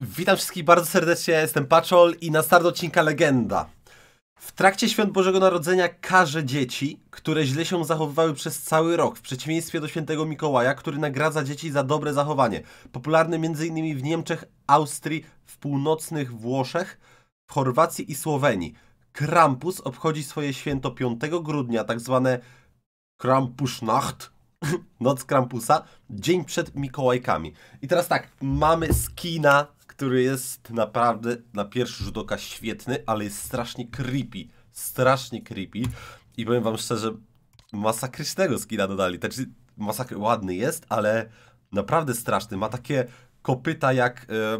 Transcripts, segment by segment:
Witam wszystkich bardzo serdecznie, jestem Paczol i na start odcinka Legenda. W trakcie Świąt Bożego Narodzenia karze dzieci, które źle się zachowywały przez cały rok, w przeciwieństwie do świętego Mikołaja, który nagradza dzieci za dobre zachowanie. Popularny m.in. w Niemczech, Austrii, w północnych Włoszech, w Chorwacji i Słowenii. Krampus obchodzi swoje święto 5 grudnia, tak zwane Krampusnacht, Noc Krampusa, dzień przed Mikołajkami. I teraz tak, mamy skina który jest naprawdę na pierwszy rzut oka świetny, ale jest strasznie creepy. Strasznie creepy. I powiem wam szczerze, masakrycznego skina dodali. Znaczy, masakry ładny jest, ale naprawdę straszny. Ma takie kopyta jak e,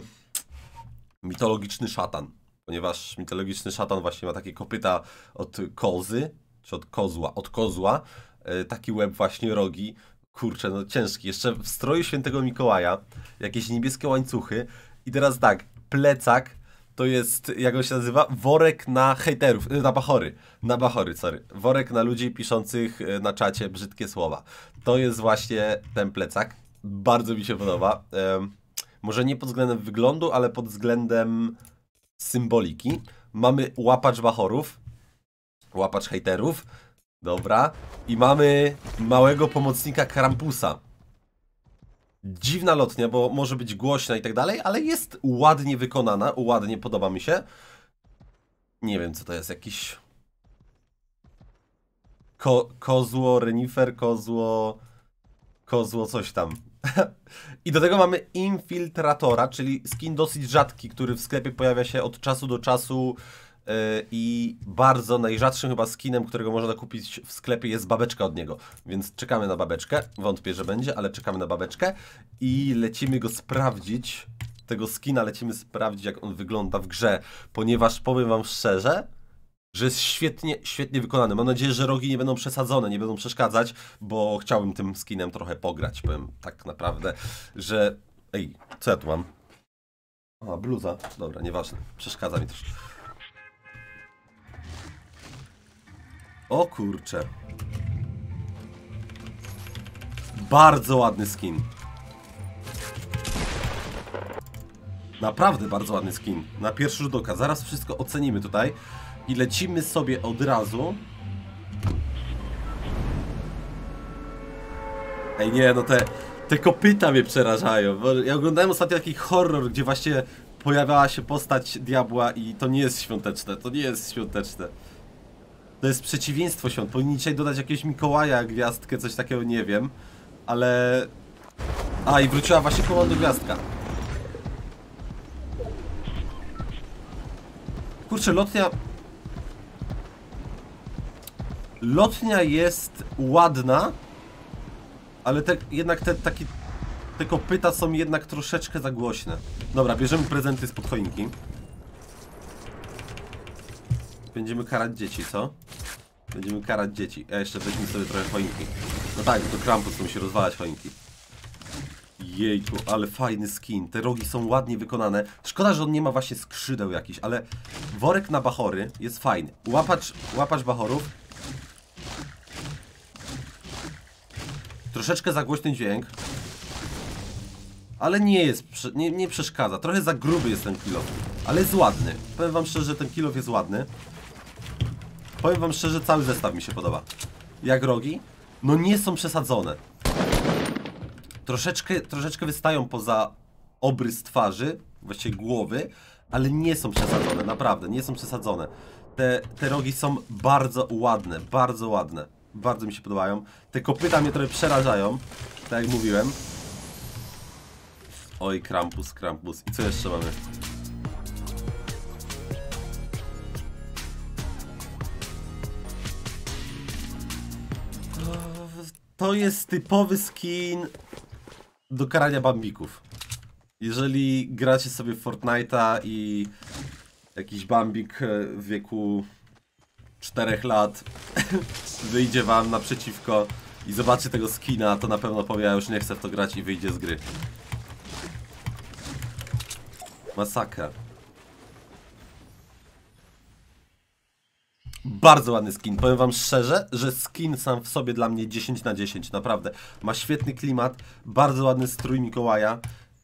mitologiczny szatan. Ponieważ mitologiczny szatan właśnie ma takie kopyta od kozy, czy od kozła, od kozła. E, taki łeb właśnie rogi kurczę, no ciężki. Jeszcze w stroju świętego Mikołaja, jakieś niebieskie łańcuchy i teraz tak, plecak to jest, jak on się nazywa, worek na hejterów, y, na bachory, na bachory, sorry. Worek na ludzi piszących y, na czacie brzydkie słowa. To jest właśnie ten plecak. Bardzo mi się podoba. Um, może nie pod względem wyglądu, ale pod względem symboliki. Mamy łapacz bachorów, łapacz hejterów, dobra. I mamy małego pomocnika Krampusa dziwna lotnia, bo może być głośna i tak dalej, ale jest ładnie wykonana, ładnie, podoba mi się. Nie wiem, co to jest, jakiś... Ko kozło, renifer, kozło... Kozło coś tam. I do tego mamy Infiltratora, czyli skin dosyć rzadki, który w sklepie pojawia się od czasu do czasu E, i bardzo najrzadszym chyba skinem, którego można kupić w sklepie jest babeczka od niego. Więc czekamy na babeczkę. Wątpię, że będzie, ale czekamy na babeczkę i lecimy go sprawdzić. Tego skina lecimy sprawdzić, jak on wygląda w grze, ponieważ powiem wam szczerze, że jest świetnie, świetnie wykonany. Mam nadzieję, że rogi nie będą przesadzone, nie będą przeszkadzać, bo chciałbym tym skinem trochę pograć, powiem tak naprawdę, że... Ej, co ja tu mam? A, bluza. Dobra, nieważne. Przeszkadza mi troszkę. O kurcze. Bardzo ładny skin. Naprawdę bardzo ładny skin. Na pierwszy rzut oka. Zaraz wszystko ocenimy tutaj. I lecimy sobie od razu. Ej, nie, no te, te kopyta mnie przerażają. Ja oglądałem ostatnio taki horror, gdzie właśnie pojawiała się postać diabła i to nie jest świąteczne. To nie jest świąteczne. To jest przeciwieństwo świąt. Powinni dzisiaj dodać jakieś Mikołaja, gwiazdkę, coś takiego, nie wiem. Ale... A, i wróciła właśnie komando gwiazdka. Kurczę, lotnia... Lotnia jest ładna, ale te, jednak te, taki, te kopyta są jednak troszeczkę za głośne. Dobra, bierzemy prezenty z podchoinki. Będziemy karać dzieci, co? Będziemy karać dzieci. Ja jeszcze weźmy sobie trochę choinki. No tak, to Krampus musi rozwalać choinki. Jejku, ale fajny skin. Te rogi są ładnie wykonane. Szkoda, że on nie ma właśnie skrzydeł jakiś, ale worek na bachory jest fajny. Łapacz, łapacz bachorów. Troszeczkę za głośny dźwięk. Ale nie jest, nie, nie przeszkadza. Trochę za gruby jest ten kilof. Ale jest ładny. Powiem wam szczerze, że ten kilof jest ładny. Powiem wam szczerze, cały zestaw mi się podoba. Jak rogi? No nie są przesadzone. Troszeczkę, troszeczkę wystają poza obrys twarzy, właściwie głowy, ale nie są przesadzone, naprawdę, nie są przesadzone. Te, te rogi są bardzo ładne, bardzo ładne. Bardzo mi się podobają. Te kopyta mnie trochę przerażają, tak jak mówiłem. Oj, Krampus, Krampus. I co jeszcze mamy? to jest typowy skin do karania bambików. Jeżeli gracie sobie w Fortnite'a i jakiś bambik e, w wieku 4 lat wyjdzie wam naprzeciwko i zobaczy tego skina, to na pewno powie, ja już nie chcę w to grać i wyjdzie z gry. Masakra. Bardzo ładny skin. Powiem wam szczerze, że skin sam w sobie dla mnie 10 na 10, naprawdę. Ma świetny klimat, bardzo ładny strój Mikołaja.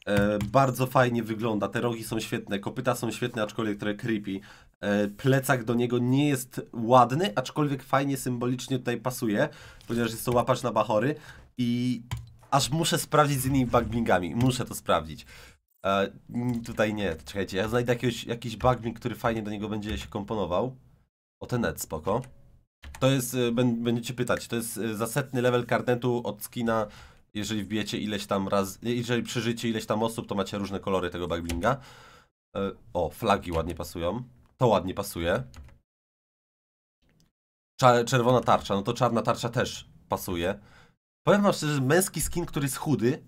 E, bardzo fajnie wygląda, te rogi są świetne, kopyta są świetne, aczkolwiek trochę creepy. E, plecak do niego nie jest ładny, aczkolwiek fajnie symbolicznie tutaj pasuje, ponieważ jest to łapacz na bachory i aż muszę sprawdzić z innymi bagbingami, muszę to sprawdzić. E, tutaj nie, czekajcie, ja znajdę jakiegoś, jakiś bagbing, który fajnie do niego będzie się komponował. O ten net, spoko. To jest, y, będziecie pytać, to jest y, za setny level karnetu od skina, jeżeli wbijecie ileś tam raz, y, jeżeli przeżycie ileś tam osób, to macie różne kolory tego backbinga. E, o, flagi ładnie pasują. To ładnie pasuje. Czerwona tarcza, no to czarna tarcza też pasuje. Powiem wam szczerze, męski skin, który jest chudy,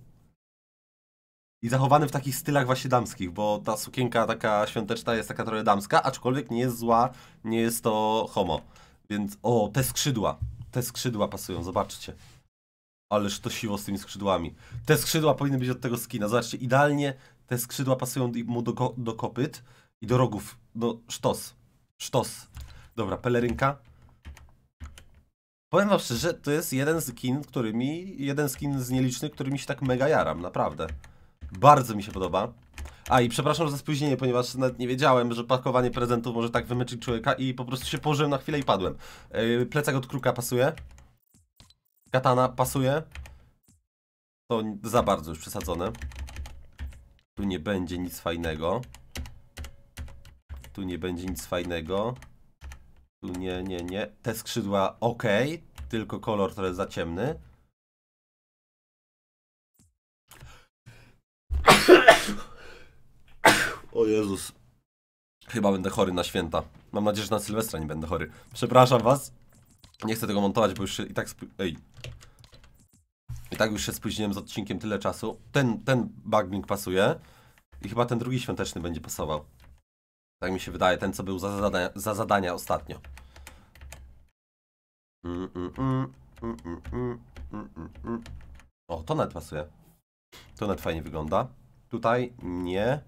i zachowany w takich stylach właśnie damskich, bo ta sukienka taka świąteczna jest taka trochę damska, aczkolwiek nie jest zła, nie jest to homo. Więc o, te skrzydła. Te skrzydła pasują, zobaczcie. Ależ to siło z tymi skrzydłami. Te skrzydła powinny być od tego skina. Zobaczcie, idealnie te skrzydła pasują mu do, do kopyt i do rogów. No, sztos. Sztos. Dobra, pelerynka. Powiem wam szczerze, to jest jeden skin, którymi, jeden skin z nielicznych, którymi się tak mega jaram, naprawdę. Bardzo mi się podoba. A i przepraszam za spóźnienie, ponieważ nawet nie wiedziałem, że pakowanie prezentów może tak wymęczyć człowieka i po prostu się położyłem na chwilę i padłem. Yy, plecak od kruka pasuje. Katana pasuje. To za bardzo już przesadzone. Tu nie będzie nic fajnego. Tu nie będzie nic fajnego. Tu nie, nie, nie. Te skrzydła ok, tylko kolor trochę za ciemny. Jezus. Chyba będę chory na święta. Mam nadzieję, że na Sylwestra nie będę chory. Przepraszam was. Nie chcę tego montować, bo już się i tak... Ej. I tak już się spóźniłem z odcinkiem tyle czasu. Ten, ten bugling pasuje. I chyba ten drugi świąteczny będzie pasował. Tak mi się wydaje, ten co był za zadania, za zadania ostatnio. Mm, mm, mm, o, to nawet pasuje. To nawet fajnie wygląda. Tutaj nie.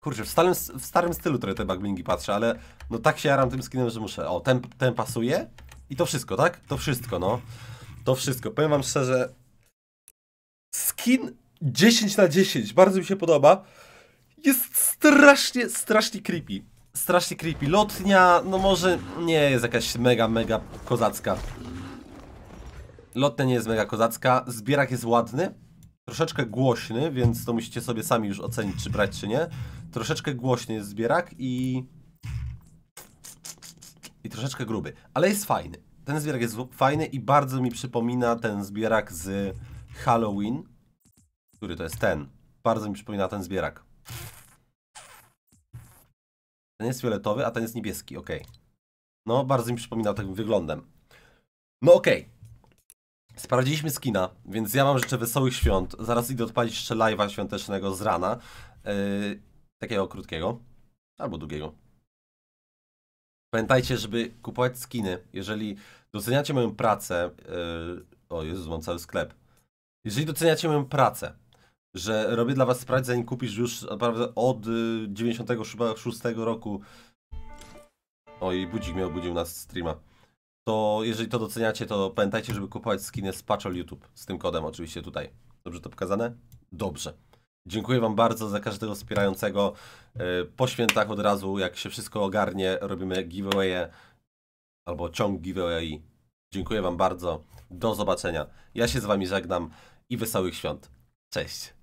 Kurczę, w starym, w starym stylu trochę te backblingi patrzę, ale no tak się jaram tym skinem, że muszę. O, ten, ten pasuje i to wszystko, tak? To wszystko, no. To wszystko. Powiem wam szczerze, skin 10 na 10, bardzo mi się podoba. Jest strasznie, strasznie creepy. Strasznie creepy. Lotnia, no może nie jest jakaś mega, mega kozacka. Lotnia nie jest mega kozacka. Zbierak jest ładny, troszeczkę głośny, więc to musicie sobie sami już ocenić, czy brać, czy nie troszeczkę głośny jest zbierak i... i troszeczkę gruby, ale jest fajny. Ten zbierak jest fajny i bardzo mi przypomina ten zbierak z Halloween, który to jest ten. Bardzo mi przypomina ten zbierak. Ten jest fioletowy, a ten jest niebieski, ok. No, bardzo mi przypomina takim wyglądem. No ok, Sprawdziliśmy skina, więc ja mam życzę wesołych świąt. Zaraz idę odpalić jeszcze live'a świątecznego z rana. Yy, Takiego krótkiego. Albo długiego. Pamiętajcie, żeby kupować skiny. Jeżeli doceniacie moją pracę... Yy... O Jezus, mam cały sklep. Jeżeli doceniacie moją pracę, że robię dla was pracę, zanim kupisz już naprawdę od 96 e, roku. O i budzik mnie obudził nas streama. To jeżeli to doceniacie, to pamiętajcie, żeby kupować skiny z Patchol YouTube. Z tym kodem oczywiście tutaj. Dobrze to pokazane? Dobrze. Dziękuję Wam bardzo za każdego wspierającego. E, po świętach od razu, jak się wszystko ogarnie, robimy giveaway, albo ciąg giveaway. Dziękuję Wam bardzo. Do zobaczenia. Ja się z Wami żegnam i wesołych świąt. Cześć.